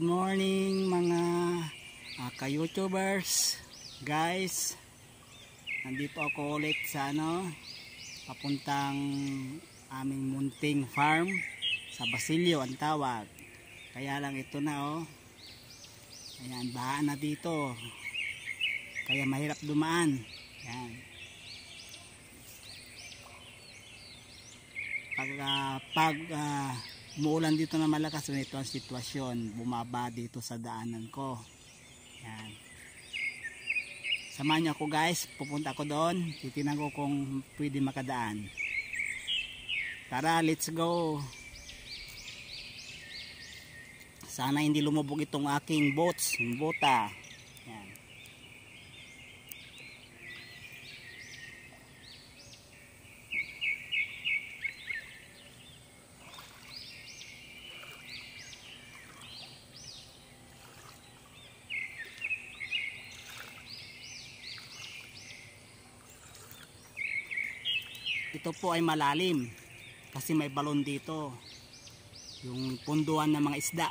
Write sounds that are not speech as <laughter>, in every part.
Good morning mga uh, ka-youtubers Guys Nandito ako ulit sa ano Papuntang aming munting farm Sa Basilio ang tawag Kaya lang ito na oh Ayan, baan na dito Kaya mahirap dumaan Ayan Pag, uh, pag uh, Umuulan dito na malakas. So ito ang sitwasyon. Bumaba dito sa daanan ko. Yan. Samahan niyo ako guys. Pupunta ako doon. Titinan ko kung pwede makadaan. Tara, let's go. Sana hindi lumubog itong aking boats. Bota. ito po ay malalim kasi may balon dito yung punduan ng mga isda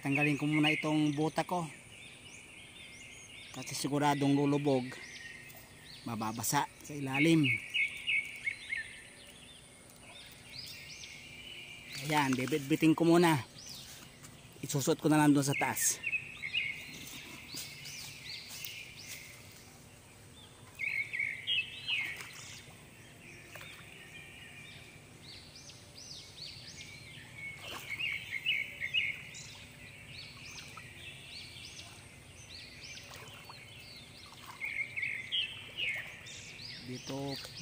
tatanggalin ko muna itong buta ko kasi siguradong lulubog mababasa sa ilalim ayan bibitbitin ko muna isusot ko na lang doon sa taas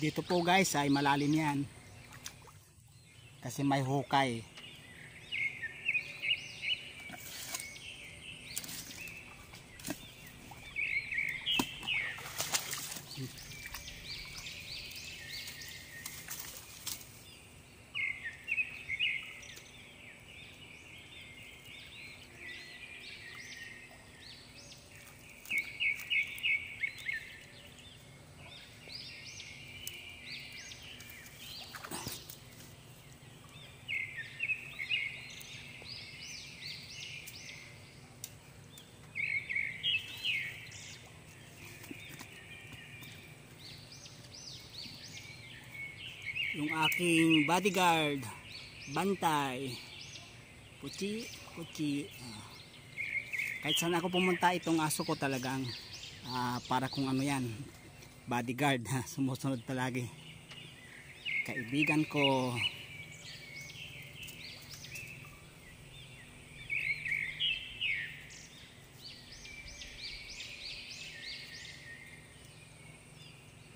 Dito po guys ay malalim yan. Kasi may hukay. yung aking bodyguard bantay puti puti kahit saan ako pumunta itong aso ko talagang uh, para kung ano yan bodyguard ha, sumusunod talaga kaibigan ko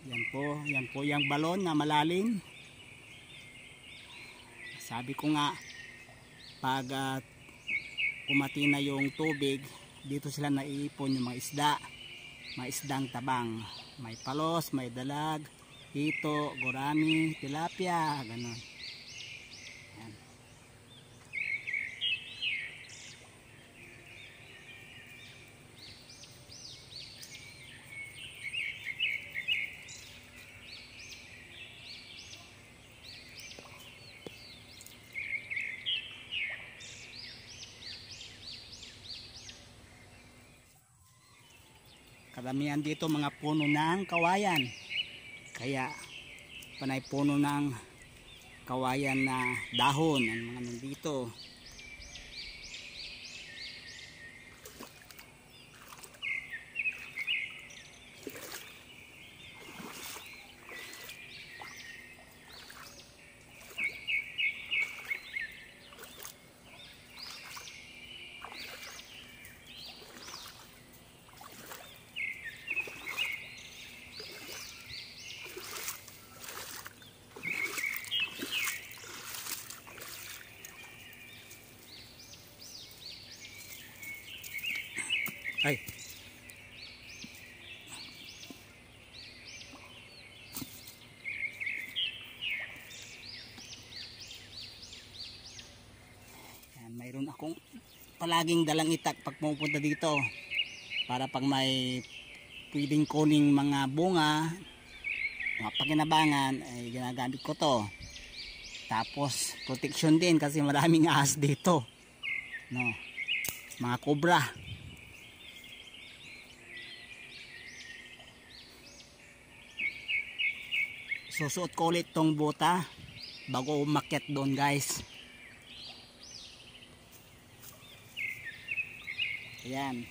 yan po yan po yung balon na malalim sabi ko nga pag uh, ah, umati na yung tubig dito sila naiipon yung mga isda mga isdang tabang may palos, may dalag hito, gorami, tilapia ganun karamihan dito mga puno ng kawayan kaya panay puno ng kawayan na dahon ang mga nandito Ay. Yan, mayroon akong palaging dalang itak pag pumunta dito para pag may pwedeng kuning mga bunga mga pakinabangan ay ginagamit ko to tapos protection din kasi maraming ahas dito no mga cobra susuot ko ulit tong buta bago umakyat doon guys ayan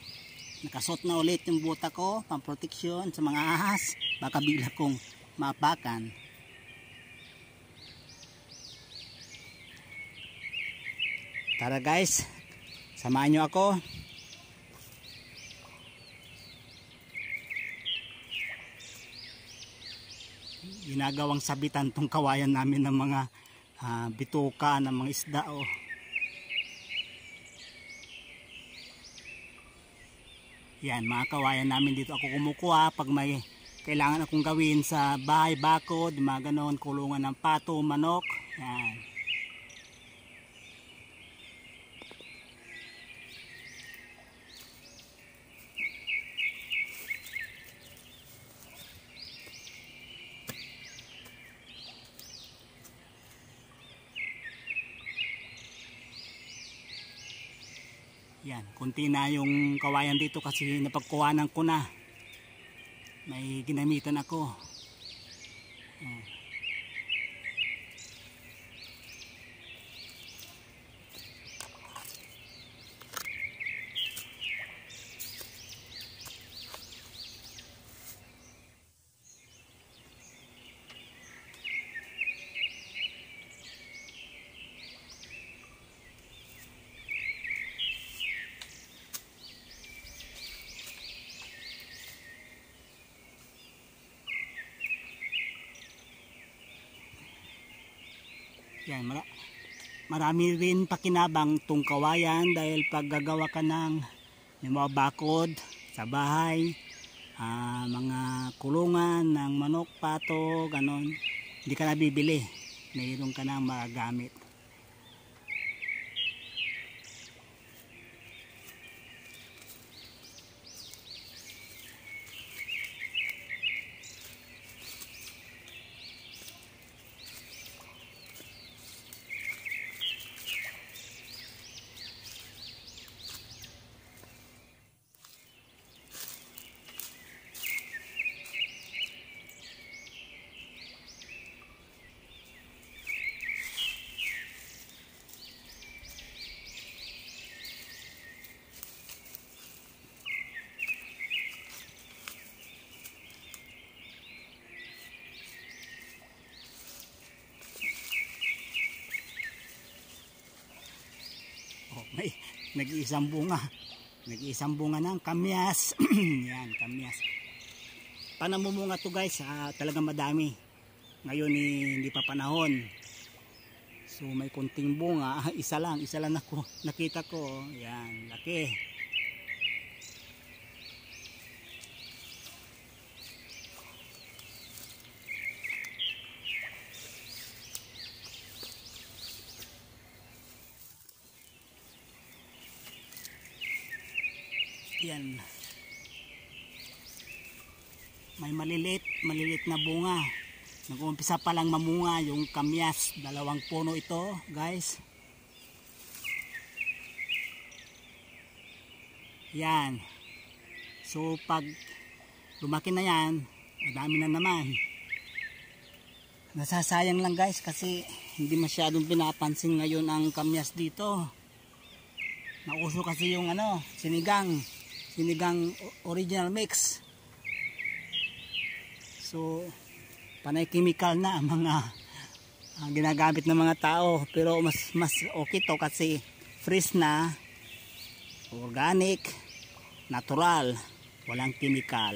nakasot na ulit yung buta ko pang protection sa mga ahas baka bigla kong mapakan tara guys samahan nyo ako ginagawang sabitan tong kawayan namin ng mga uh, bituka, ng mga isda o oh. Yan, mga kawayan namin dito ako kumukuha pag may kailangan akong gawin sa bahay, bakod, mga ganon, kulungan ng pato, manok. Yan. Yan, kunti na yung kawayan dito kasi napagkuhanan ko na. May ginamitan ako. Yan. Yan, mara marami rin pakinabang tong kawayan dahil pag gagawa ka ng mga bakod sa bahay, uh, mga kulungan ng manok, pato, ganon, hindi ka nabibili. Mayroon ka na magagamit. nag-iisang bunga nag-iisang bunga ng kamyas <clears throat> yan kamyas panamumunga to guys ah, talagang madami ngayon eh, hindi pa panahon so may kunting bunga <laughs> isa lang isa lang ako nakita ko yan laki Ayan. May maliliit, maliliit na bunga. Nag-uumpisa pa lang mamunga yung kamyas. Dalawang puno ito, guys. Yan. So, pag lumaki na yan, madami na naman. Nasasayang lang guys kasi hindi masyadong pinapansin ngayon ang kamyas dito. Nauso kasi yung ano, sinigang sinigang original mix so panay chemical na ang mga ang ginagamit ng mga tao pero mas mas okay to kasi fresh na organic natural walang chemical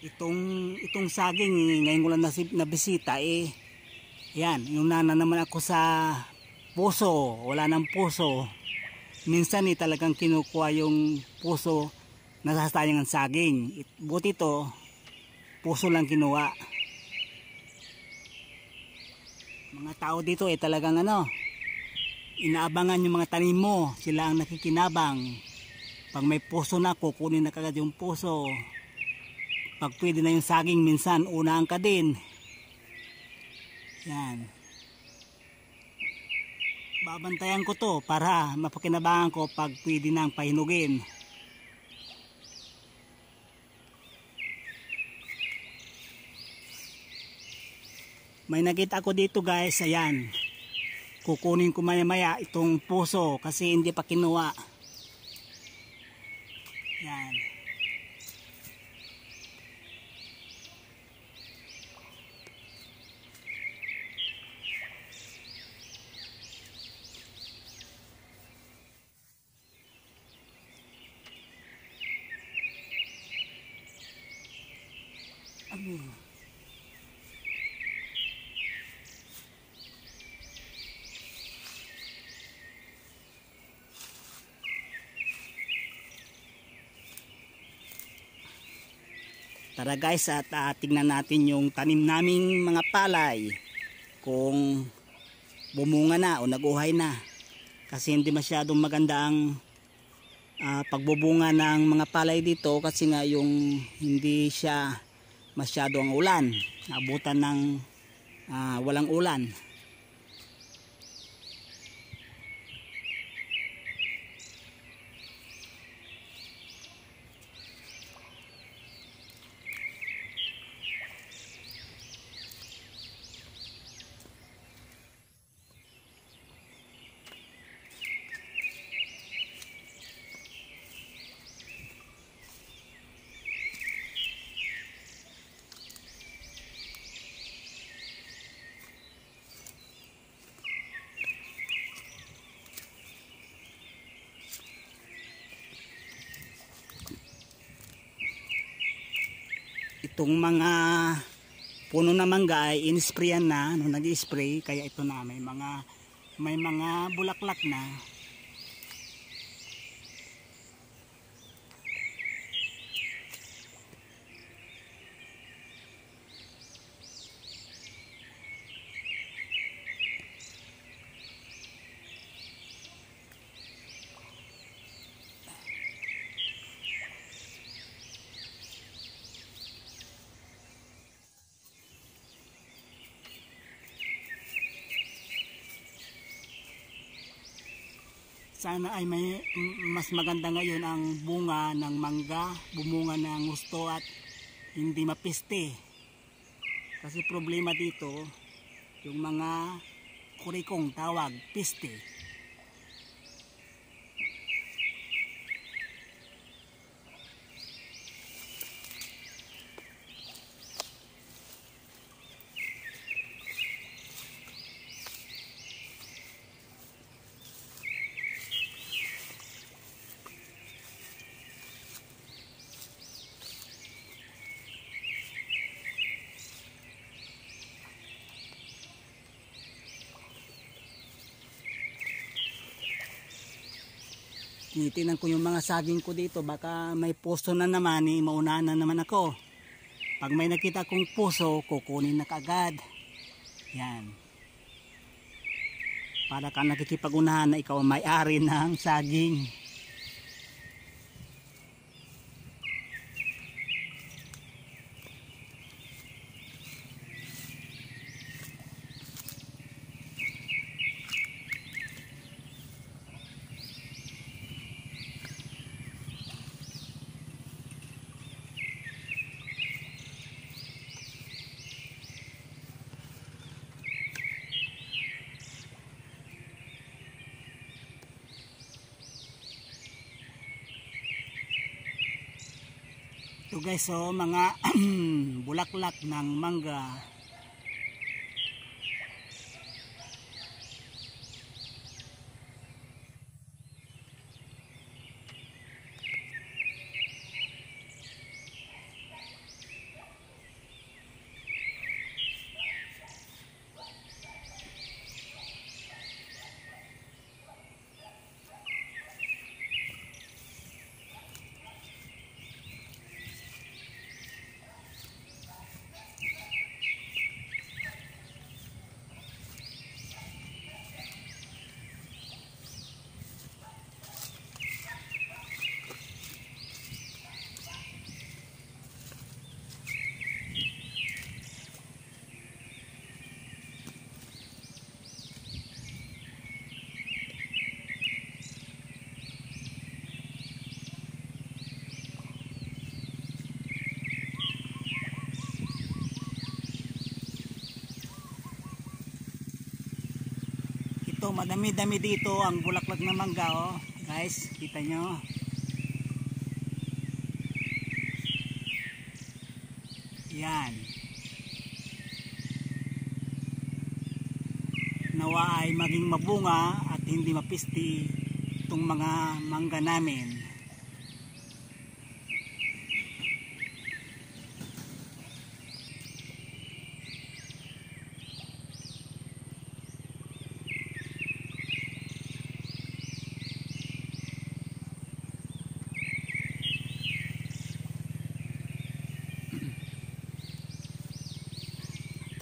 itong itong saging eh, ngayon ko lang nasib, nabisita eh yan yung nana naman ako sa puso wala nang puso minsan eh talagang kinukuha yung puso nasasayang ang saging buti to puso lang kinuha mga tao dito eh talagang ano inaabangan yung mga tanim mo sila ang nakikinabang pag may puso na kukunin na kagad yung puso pag pwede na yung saging minsan unaan ka din yan babantayan ko to para mapakinabangan ko pag pwede nang pahinugin may nakita ako dito guys ayan kukunin ko maya maya itong puso kasi hindi pa kinuha yan dami. Tara guys at uh, tignan natin yung tanim naming mga palay kung bumunga na o naguhay na kasi hindi masyadong maganda ang uh, pagbubunga ng mga palay dito kasi nga yung hindi siya masyado ang ulan. Abutan ng uh, walang ulan. itong mga puno na mangga ay in spray na nung ano, nag-spray kaya ito na may mga may mga bulaklak na Sana ay may, mas maganda ngayon ang bunga ng mangga, bumunga ng gusto at hindi mapiste. Kasi problema dito, yung mga kurikong tawag, piste. Tinitingnan ko yung mga saging ko dito. Baka may puso na naman eh. Maunaan na naman ako. Pag may nakita kong puso, kukunin na kagad. Yan. Para ka nakikipagunahan na ikaw may-ari ng saging. guys, so oh, mga <clears throat> bulaklak ng mangga madami-dami dito ang bulaklak ng mangga oh. guys kita nyo yan nawa ay maging mabunga at hindi mapisti itong mga mangga namin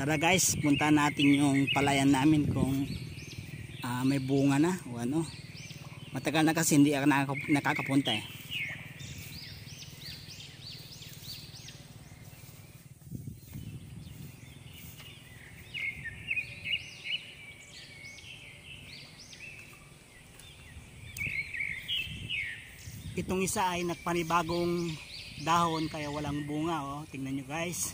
Tara guys, punta natin yung palayan namin kung uh, may bunga na o ano. Matagal na kasi hindi ako nakakapunta eh. Itong isa ay nagpanibagong dahon kaya walang bunga oh. Tingnan nyo guys.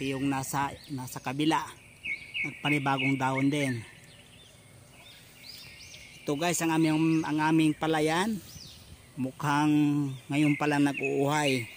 pati yung nasa, nasa kabila nagpanibagong dahon din ito guys ang aming, ang aming palayan mukhang ngayon pala nag-uuhay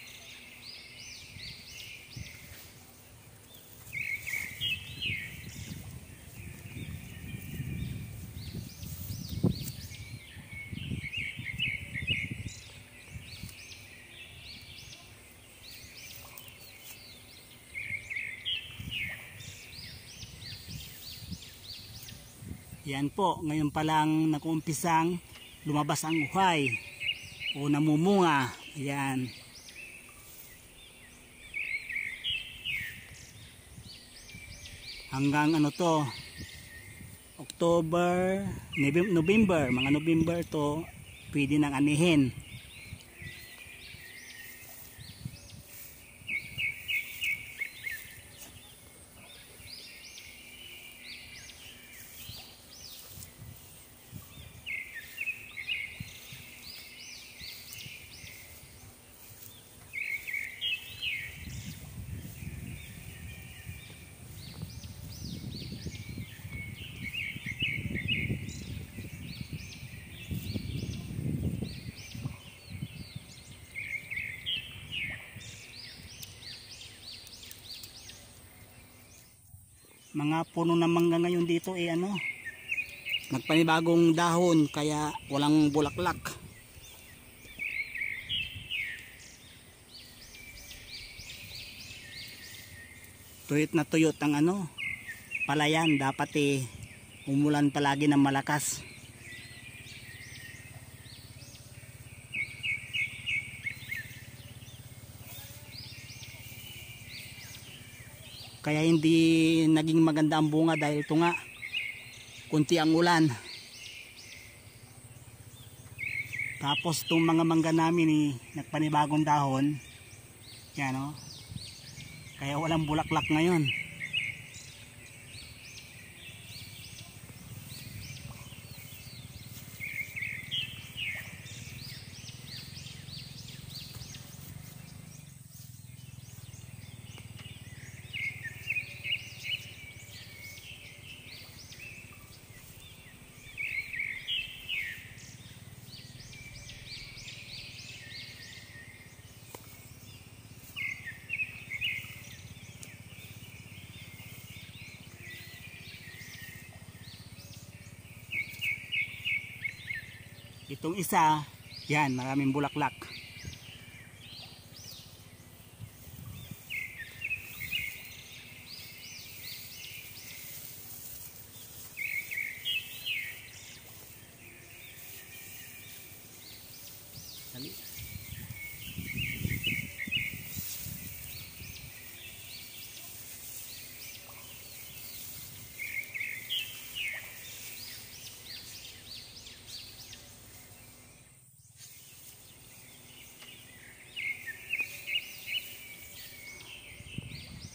Yan po, ngayon pa lang nakumpisang lumabas ang uhay o namumunga. Yan. Hanggang ano to, October, November, mga November to, pwede nang anihin. mga puno ng mangga ngayon dito eh ano nagpanibagong dahon kaya walang bulaklak tuyot na tuyot ang ano palayan dapat eh umulan palagi ng malakas kaya hindi naging maganda ang bunga dahil ito nga kunti ang ulan tapos itong mga mangga namin eh, nagpanibagong dahon yan o oh. kaya walang bulaklak ngayon Itong isa, yan, maraming bulaklak.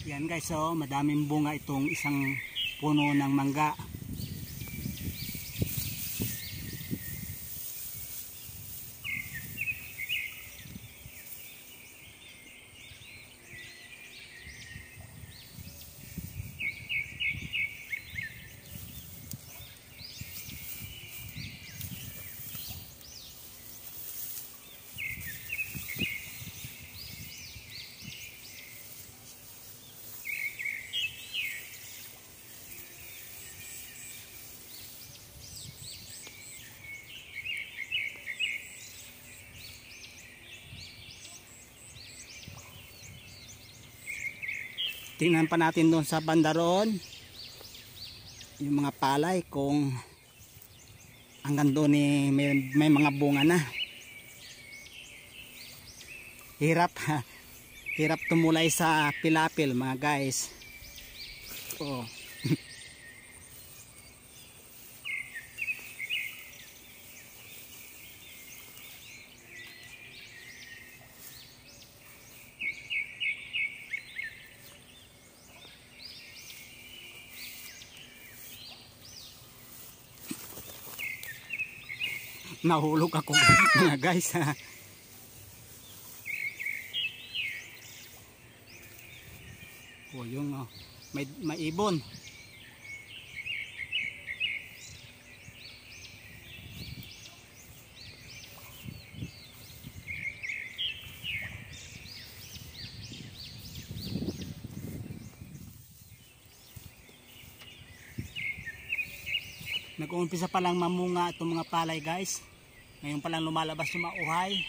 Yan guys, so oh, madaming bunga itong isang puno ng mangga. tingnan pa natin doon sa bandaron yung mga palay kung hanggang doon eh, may, may mga bunga na hirap ha hirap tumulay sa pilapil mga guys oh nahulog ako <laughs> mga guys ha o yun oh. may, may ibon umpisa pa lang mamunga itong mga palay guys. Ngayon pa lang lumalabas yung mauhay.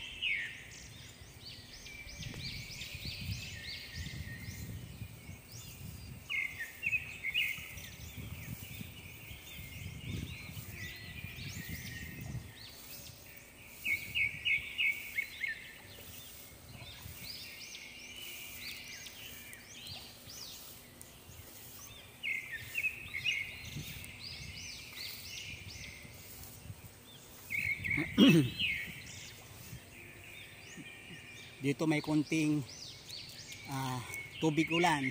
<clears throat> dito may kunting uh, tubig ulan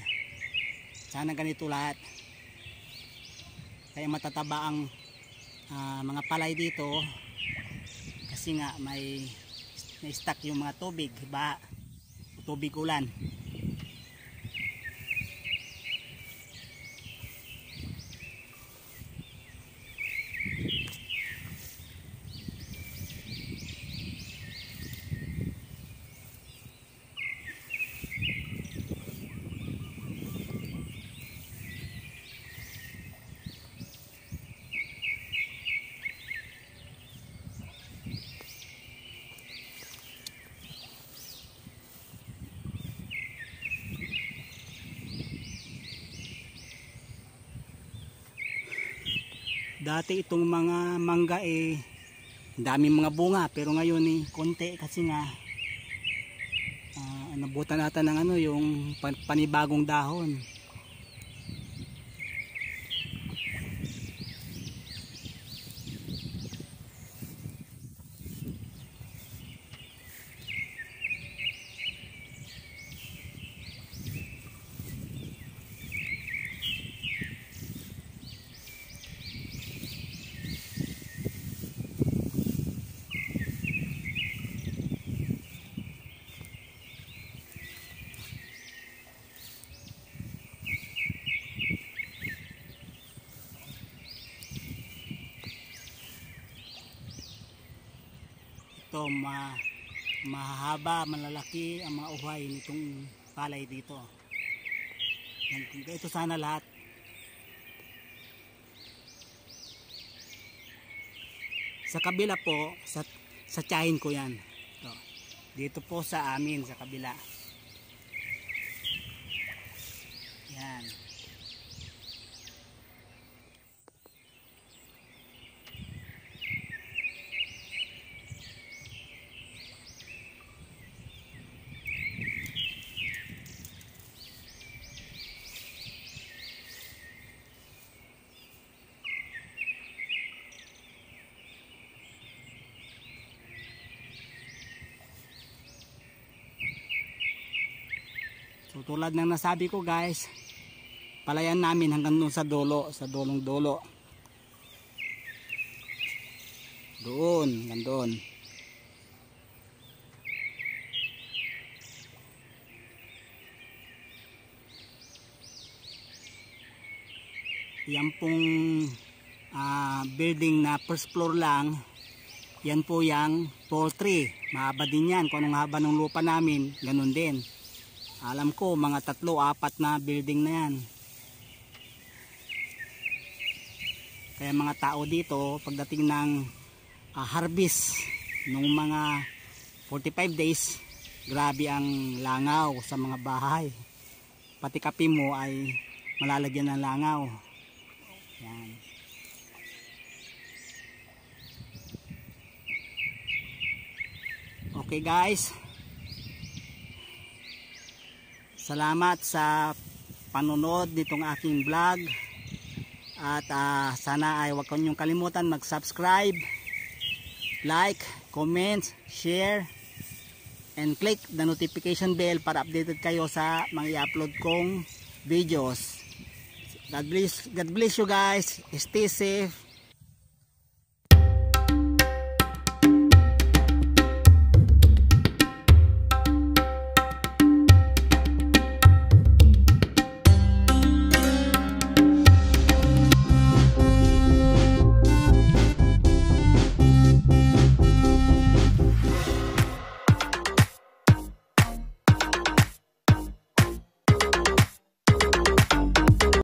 sana ganito lahat kaya matataba ang uh, mga palay dito kasi nga may na stock yung mga tubig ba diba? tubig ulan dati itong mga mangga eh daming mga bunga pero ngayon eh konti kasi nga uh, nabutan natin ng ano yung panibagong dahon ito ma mahaba, malalaki ang mga uhay nitong palay dito. Yan, ito sana lahat. Sa kabila po, sa, sa tiyahin ko yan. Ito. Dito po sa amin, sa kabila. Yan. tulad ng nasabi ko guys palayan namin hanggang doon sa dulo sa dolong dulo doon nandun yan pong uh, building na first floor lang yan po yung poultry mahaba din yan kung anong haba ng lupa namin ganun din alam ko mga tatlo apat na building na yan kaya mga tao dito pagdating ng uh, harvest nung mga 45 days grabe ang langaw sa mga bahay pati kape mo ay malalagyan ng langaw yan okay guys Salamat sa panonood nitong aking vlog. At uh, sana ay huwag kanyong kalimutan mag-subscribe, like, comment, share, and click the notification bell para updated kayo sa mga i-upload kong videos. God bless, God bless you guys. Stay safe.